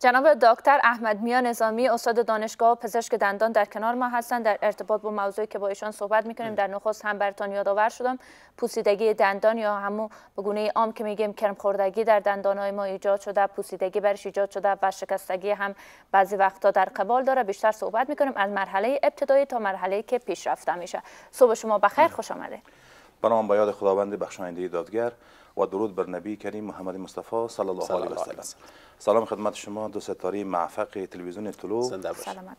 جناب دکتر احمد میا نظامی استاد دانشگاه و پزشک دندان در کنار ما هستند در ارتباط با موضوعی که با ایشان صحبت میکنیم در نخست هم برتان یادآور شدم پوسیدگی دندان یا همون به گونه عام که میگیم کرم خوردگی در های ما ایجاد شده پوسیدگی برش ایجاد شده و شکستگی هم بعضی وقتا در قبال داره بیشتر صحبت میکنیم از مرحله ابتدایی تا مرحله که پیشرفته میشه صبح شما بخیر خوش آمدید. بنام به یاد خداوند بخشاینده دادگر و درود بر نبی کریم محمد مصطفی صلی الله علیه و سلم سلام خدمت شما دو ستاره معفق تلویزیون طلوع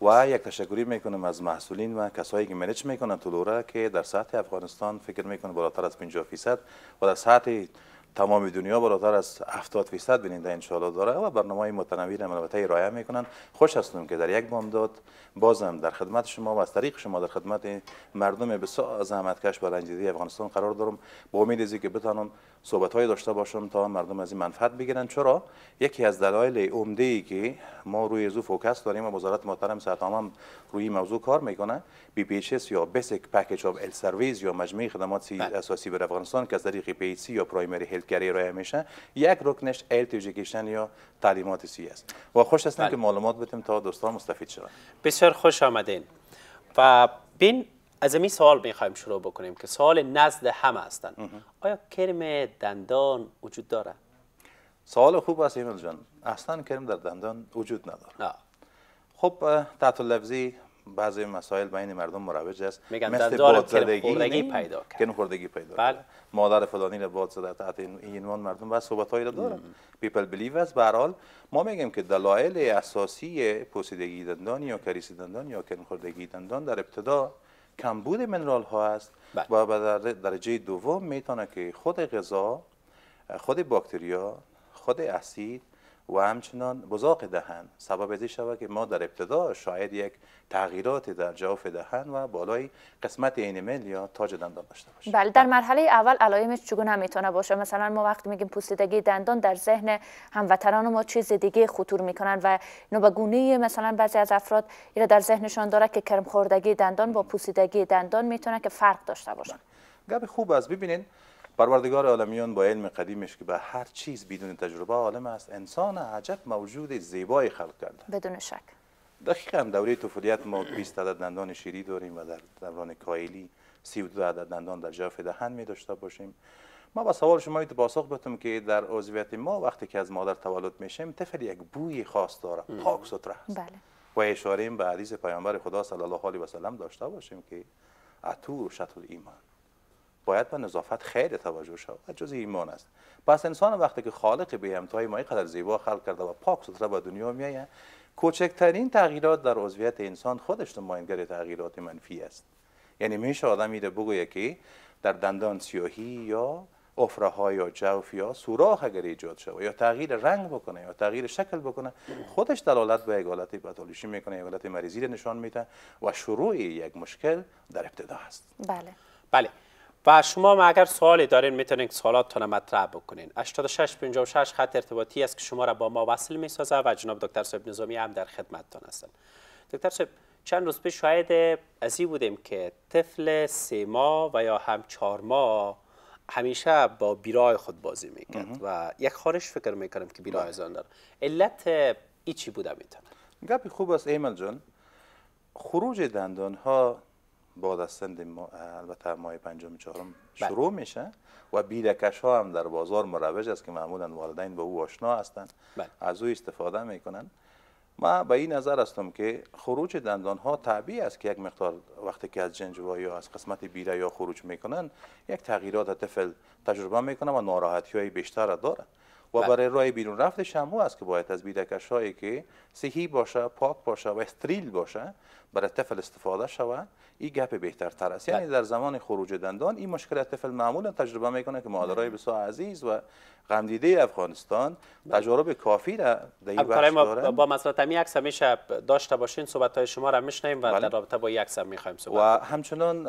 و یک تشکری میکنم از محصولین و کسایی که منیج میکنن طلوع که در سطح افغانستان فکر میکن بالاتر از 50 فیصد و در سطح تمام دنیا برادر از 70 فیصد بیننده انشاءالله داره و برنامه متنوعی را البته ارائه میکنن خوش هستم که در یک بامداد بازم در خدمت شما و از طریق شما در خدمت مردم بسیار زحمتکش کش افغانستان قرار دارم با امید از که بتانم صحبت های داشته باشم تا مردم از این منفعت بگیرن چرا یکی از دلایل عمده ای که ما روی زو فوکس داریم و وزارت محترم صحت هم روی موضوع کار میکنه بی پی یا بیسیک پکیج اف ال سرویس یا مجموعه خدمات بله. اساسی بر افغانستان که از طریق پی یا پرایمری کاری رو میشه یک رکنش ایلت یا تعلیمات سی است و خوش هستم که بله. معلومات بتیم تا دوستان مستفید شوند بسیار خوش آمدین و بین از این سوال میخوایم شروع بکنیم که سوال نزد همه هستند آیا کرم دندان وجود داره سوال خوب است ایمیل جان اصلا کرم در دندان وجود نداره خب تحت لفظی بعضی مسائل بین مردم مروج است مثل بادزدگی پیدا کرد خوردگی پیدا بله. مادر فلانی را باد زده تحت این مردم و صحبت هایی را دارن پیپل بلیو است به حال ما میگیم که دلایل اساسی پوسیدگی دندان یا کریس دندان یا کرمخوردگی دندان در ابتدا کمبود منرال ها است بله. و در درجه دوم میتونه که خود غذا خود باکتریا خود اسید و همچنان بزاق دهن سبب ازی شود که ما در ابتدا شاید یک تغییرات در جوف دهن و بالای قسمت این یا تاج دندان داشته باشیم بله در بله. مرحله اول میشه چگونه میتونه باشه مثلا ما وقتی میگیم پوسیدگی دندان در ذهن هموطنان ما چیز دیگه خطور میکنن و نوبگونه مثلا بعضی از افراد ایره در ذهنشان داره که کرم خوردگی دندان با پوسیدگی دندان میتونه که فرق داشته باشه بله. گپ خوب است ببینین پروردگار عالمیان با علم قدیمش که به هر چیز بدون تجربه عالم است انسان عجب موجود زیبای خلق کرده بدون شک دقیقا دوره طفولیت ما 20 عدد دندان شیری داریم و در دوران کایلی 32 عدد دندان در جاف دهن می داشته باشیم ما با سوال شما ایت پاسخ بتم که در عضویت ما وقتی که از مادر تولد میشیم طفل یک بوی خاص داره پاک سطره است بله. و اشاره به حدیث پیامبر خدا صلی الله علیه و سلم داشته باشیم که عطور و ایمان باید به نظافت خیلی توجه شود و جز ایمان است پس انسان وقتی که خالق به امتهای ما اینقدر زیبا خلق کرده و پاک سطره به دنیا میآید کوچکترین تغییرات در عضویت انسان خودش نماینگر تغییرات منفی است یعنی میشه آدم میره بگویه که در دندان سیاهی یا افره ها یا جوف یا سوراخ اگر ایجاد شود یا تغییر رنگ بکنه یا تغییر شکل بکنه خودش دلالت به یک حالت پاتولوژی میکنه یک حالت مریضی نشان میده و شروع یک مشکل در ابتدا است بله بله و شما اگر سوالی دارین میتونین سوالاتتون رو مطرح بکنین 8656 خط ارتباطی است که شما را با ما وصل میسازه و جناب دکتر صاحب نظامی هم در خدمتتون هستن دکتر صاحب چند روز پیش شاید ازی بودیم که طفل سه ماه و یا هم چهار ماه همیشه با بیرای خود بازی میکرد و یک خارش فکر میکنم که بیرای بله. زن دار علت ای چی بوده میتونه گپی خوب است ایمل جان خروج دندان ها بعد از سند البته ماه پنجم چهارم بله. شروع میشه و بیرکش ها هم در بازار مروج است که معمولا والدین به او آشنا هستند بله. از او استفاده میکنن ما به این نظر هستم که خروج دندان ها طبیعی است که یک مقدار وقتی که از جنجوا یا از قسمت بیره یا خروج میکنن یک تغییرات طفل تجربه میکنه و ناراحتی های بیشتر داره و بله. برای رای بیرون رفتش شمو است که باید از بیدکش هایی که صحی باشه پاک باشه و استریل باشه برای طفل استفاده شود این گپ بهتر تر است یعنی بله. در زمان خروج دندان این مشکل طفل معمولا تجربه میکنه که مادرای بله. بسیار عزیز و غمدیده افغانستان بله. تجارب کافی در این بخش ما با تمی عکس همیشه داشته باشین صحبت های شما را میشنیم و بله. در رابطه با یک هم میخوایم صحبت و همچنان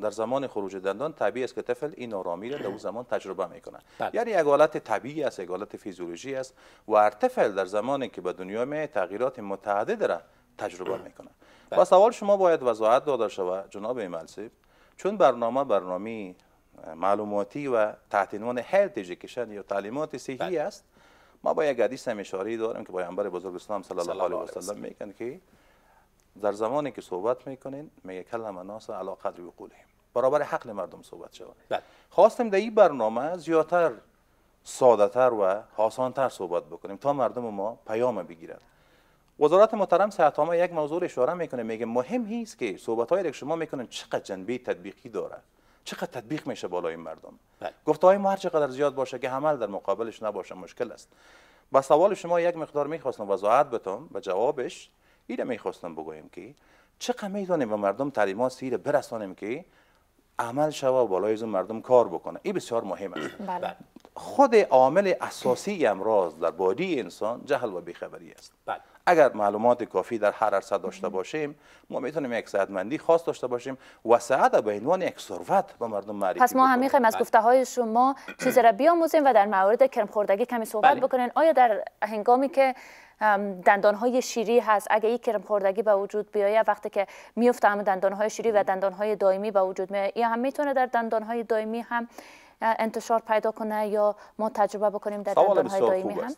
در زمان خروج دندان طبیعی است که طفل این آرامی را در اون زمان تجربه میکنه بله. یعنی یک حالت طبیعی است یک حالت فیزیولوژی است و هر طفل در زمانی که به دنیا می تغییرات متعدد را تجربه میکنه و سوال شما باید وضاحت داده شود جناب چون برنامه برنامه معلوماتی و تحت عنوان هلت کشانی یا تعلیمات صحی بله. است ما با یک حدیث هم اشاره داریم که پیامبر بزرگ اسلام صلی الله علیه و سلم میگن که در زمانی که صحبت میکنین میگه کلم الناس علی قدر وقولهم برابر حق مردم صحبت شود بله. خواستم در این برنامه زیاتر تر و تر صحبت بکنیم تا مردم ما پیام بگیرند وزارت محترم صحت ما یک موضوع اشاره میکنه میگه مهم هست که صحبت هایی شما میکنن چقدر جنبه تطبیقی داره چقدر تطبیق میشه بالای مردم بله. گفته های ما هر چقدر زیاد باشه که عمل در مقابلش نباشه مشکل است با سوال شما یک مقدار میخواستم وضاحت بتم و جوابش اینه میخواستم بگویم که چقدر میدانیم به مردم تعلیمات سیر برسانیم که عمل شوا بالای مردم کار بکنه این بسیار مهم است بله. بله. خود عامل اساسی امراض در بادی انسان جهل و بیخبری است بله. اگر معلومات کافی در هر عرصه داشته باشیم ما میتونیم یک سعادتمندی خاص داشته باشیم و سعادت به عنوان یک ثروت به مردم معرفی پس ما میخوایم از گفته های شما چیز را بیاموزیم و در موارد کرم خوردگی کمی صحبت بله. بکنیم آیا در هنگامی که دندان های شیری هست اگه این کرم خوردگی به وجود بیایه وقتی که میفته هم دندان های شیری و بله. دندان های دائمی به وجود میایه این هم میتونه در دندان های دائمی هم انتشار پیدا کنه یا ما تجربه بکنیم در های دائمی هم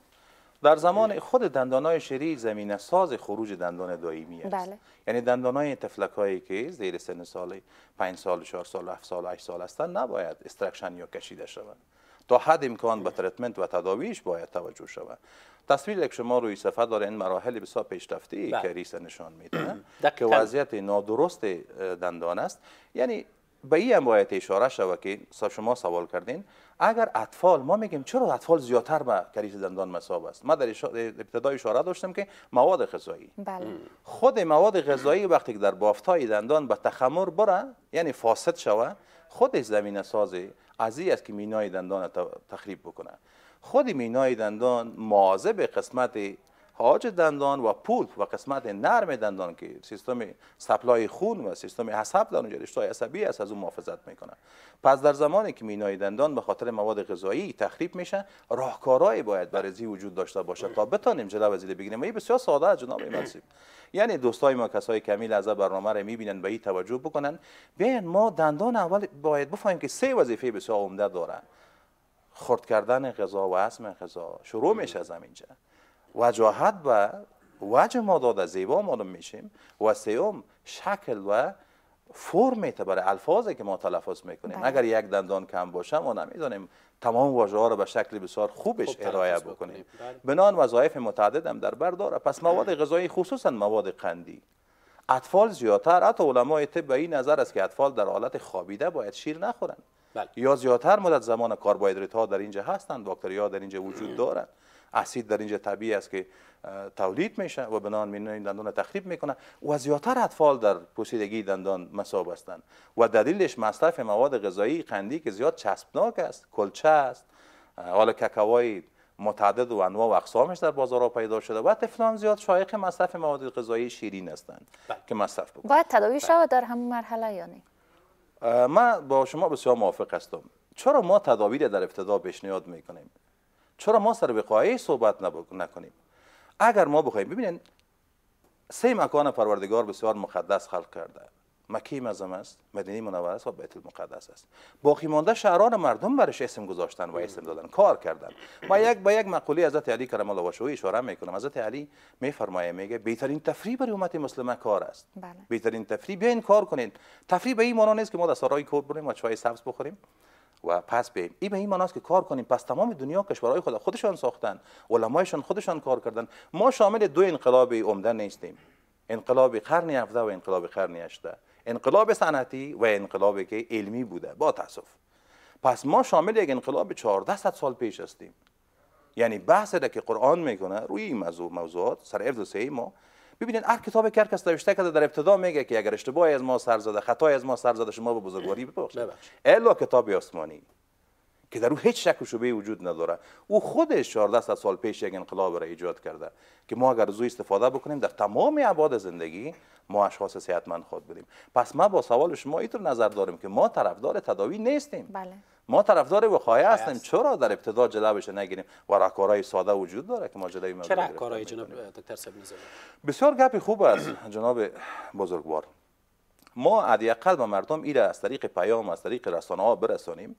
در زمان خود های شری زمینه ساز خروج دندان دائمی است بله. یعنی تفلک هایی که زیر سن سال 5 سال 4 سال 7 سال 8 سال هستند نباید استرکشن یا کشیده شوند تا حد امکان به تریتمنت و تداویش باید توجه شود تصویر که شما روی صفحه داره این مراحل بسیار بله. که ریسه نشان میده که وضعیت نادرست دندان است یعنی به این هم باید اشاره شوه که شما سوال کردین اگر اطفال ما میگیم چرا اطفال زیادتر به کریش دندان مصاب است ما در ابتدا اشاره داشتم که مواد غذایی بله. خود مواد غذایی وقتی که در بافتای دندان به تخمر بره یعنی فاسد شوه خود زمین سازی از است که مینای دندان تخریب بکنه خود مینای دندان موازه به قسمت آج دندان و پول و قسمت نرم دندان که سیستم سپلای خون و سیستم حساب در اونجا رشته‌های عصبی است از اون محافظت میکنه پس در زمانی که مینای دندان به خاطر مواد غذایی تخریب میشه راهکارهایی باید برای وجود داشته باشه تا بتانیم جلو وزیده بگیریم و این بسیار ساده است جناب یعنی دوستای ما کسای کمیل از برنامه رو میبینن به این توجه بکنن بیاین ما دندان اول باید بفهمیم که سه وظیفه بسیار عمده داره. خرد کردن غذا و اسم غذا شروع میشه از اینجا وجاهت و وجه ما داده زیبا معلوم میشیم و سیوم شکل و فرم میته برای الفاظی که ما تلفظ میکنیم بله. اگر یک دندان کم باشه ما نمیدانیم تمام واژه ها رو به شکل بسیار خوبش خوب ارائه بکنیم بله. بنان وظایف متعدد هم در بر داره پس مواد غذایی خصوصا مواد قندی اطفال زیادتر حتی علمای طب به این نظر است که اطفال در حالت خوابیده باید شیر نخورند بله. یا زیادتر مدت زمان کاربوهیدرات ها در اینجا هستند باکتری ها در اینجا وجود دارند اسید در اینجا طبیعی است که تولید میشه و بنان این دندان تخریب میکنه و زیاتر اطفال در پوسیدگی دندان مصاب هستند و دلیلش مصرف مواد غذایی قندی که زیاد چسبناک است کلچه است حالا کاکاوای متعدد و انواع و اقسامش در بازارها پیدا شده و تفلان زیاد شایق مصرف مواد غذایی شیرین هستند بله. که مصرف باید تداوی بله. شود در همون مرحله یا من با شما بسیار موافق هستم چرا ما تدابیر در ابتدا پیشنهاد میکنیم چرا ما سر بخواهی صحبت نکنیم اگر ما بخوایم ببینید سه مکان پروردگار بسیار مقدس خلق کرده مکی مزم است مدینه منوره است و بیت المقدس است باقی مانده شهران مردم برش اسم گذاشتن و اسم دادن کار کردن ما یک به یک مقوله حضرت علی کرم الله وجهه اشاره میکنم حضرت علی میفرمایه میگه بهترین تفریح برای امت مسلمه کار است بله. بهترین تفریح بیاین کار کنید. تفریح به این معنا نیست که ما در سرای کور بریم و چای سبز بخوریم و پس بیم این به این است که کار کنیم پس تمام دنیا کشورهای خود خودشان ساختن علمایشان خودشان کار کردن ما شامل دو انقلاب عمده نیستیم انقلاب قرن 17 و انقلاب قرن 18 انقلاب صنعتی و انقلابی که علمی بوده با تاسف پس ما شامل یک انقلاب 14 سال پیش هستیم یعنی بحث که قرآن میکنه روی این موضوع موضوعات سر حفظ سه ما ببینید هر کتاب که هر کس نوشته کرده در ابتدا میگه که اگر اشتباهی از ما سر زده خطای از ما سر زده شما به بزرگواری ببخشید الا کتاب آسمانی که در او هیچ شک و شبهه وجود نداره او خودش 14 سال پیش یک انقلاب را ایجاد کرده که ما اگر از او استفاده بکنیم در تمام عباد زندگی ما اشخاص صحتمند خود بریم پس ما با سوال شما اینطور نظر داریم که ما طرفدار تداوی نیستیم بله. ما طرفدار وقایه بله. هستیم چرا در ابتدا جلبش نگیریم و راهکارهای ساده وجود داره که ما جلوی بگیریم چرا راهکارهای جناب دکتر بسیار گپ خوب است جناب بزرگوار ما حداقل به مردم ایره از طریق پیام از طریق رسانه ها برسانیم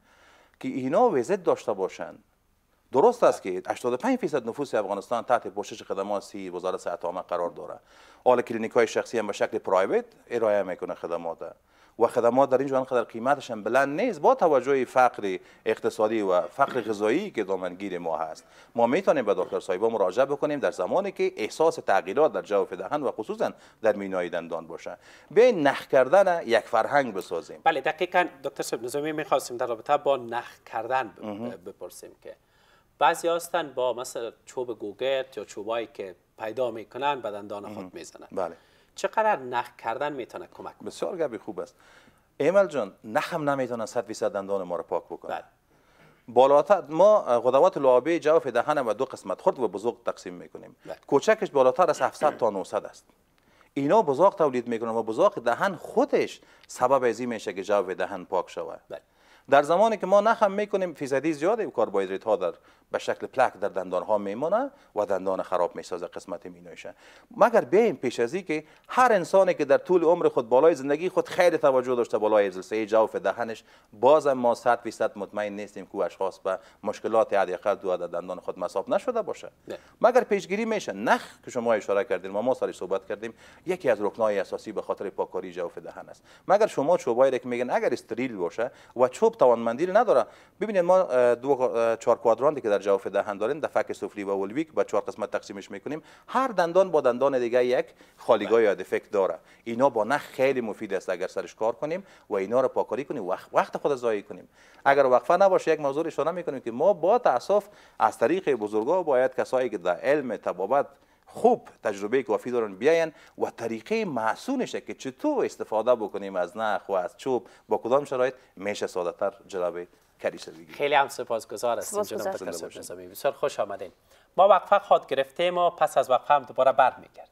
که اینا وزت داشته باشند درست است که 85 فیصد نفوس افغانستان تحت پوشش خدمات سی وزارت صحت قرار داره حالا کلینیک های شخصی هم به شکل پرایوت ارائه میکنه خدمات و خدمات در اینجا انقدر قیمتش قیمتشان بلند نیست با توجه فقر اقتصادی و فقر غذایی که دامنگیر ما هست ما میتونیم به دکتر سایبا مراجعه بکنیم در زمانی که احساس تغییرات در جو دهن و خصوصا در مینای دندان باشه بیاین نخ کردن یک فرهنگ بسازیم بله دقیقا دکتر صاحب نظامی میخواستیم در رابطه با نخ کردن بپرسیم که بعضی هستن با مثلا چوب گوگرت یا چوبایی که پیدا میکنن به دندان خود میزنن بله چقدر نخ کردن میتونه کمک بسیار گبی خوب است ایمل جان نخ هم نمیتونه صد درصد دندان ما رو پاک بکنه بله. بالاتر ما غدوات لعابه جوف دهن و دو قسمت خود و بزرگ تقسیم میکنیم بله. کوچکش بالاتر از 700 تا 900 است اینا بزرگ تولید میکنن و بزرگ دهن خودش سبب ازی میشه که جو دهن پاک شود بله. در زمانی که ما نخم میکنیم فیصدی زیاده کاربوهیدرات ها در به شکل پلک در دندان ها میمونه و دندان خراب میسازه قسمت مینویشه مگر بیایم پیش ازی که هر انسانی که در طول عمر خود بالای زندگی خود خیر توجه داشته بالای جلسه جوف دهنش باز ما 100 درصد مطمئن نیستیم که اشخاص به مشکلات حداقل دو عدد دندان خود مصاب نشده باشه نه. مگر پیشگیری میشه نخ که شما اشاره کردیم ما ما سالی صحبت کردیم یکی از رکنای اساسی به خاطر پاکاری جوف دهن است مگر شما چوبایی که میگن اگر استریل باشه و چوب توانمندی نداره ببینید ما دو چهار کوادرانتی که در جواف دهن داریم فک سفلی و ولویک به چهار قسمت تقسیمش میکنیم هر دندان با دندان دیگه یک خالیگاه یا دفکت داره اینا با نخ خیلی مفید است اگر سرش کار کنیم و اینا رو پاکاری کنیم وقت وقت خود زایی کنیم اگر وقفه نباشه یک موضوع اشاره میکنیم که ما با تاسف از طریق بزرگا باید کسایی که در علم تبابت خوب تجربه کافی دارن بیاین و طریقه محسونشه که چطور استفاده بکنیم از نخ و از چوب با کدام شرایط میشه ساده تر جلب خیلی هم سپاسگزار هستیم جناب بسیار خوش آمدین ما وقفه خود گرفتیم و پس از وقفه هم دوباره برمیگردیم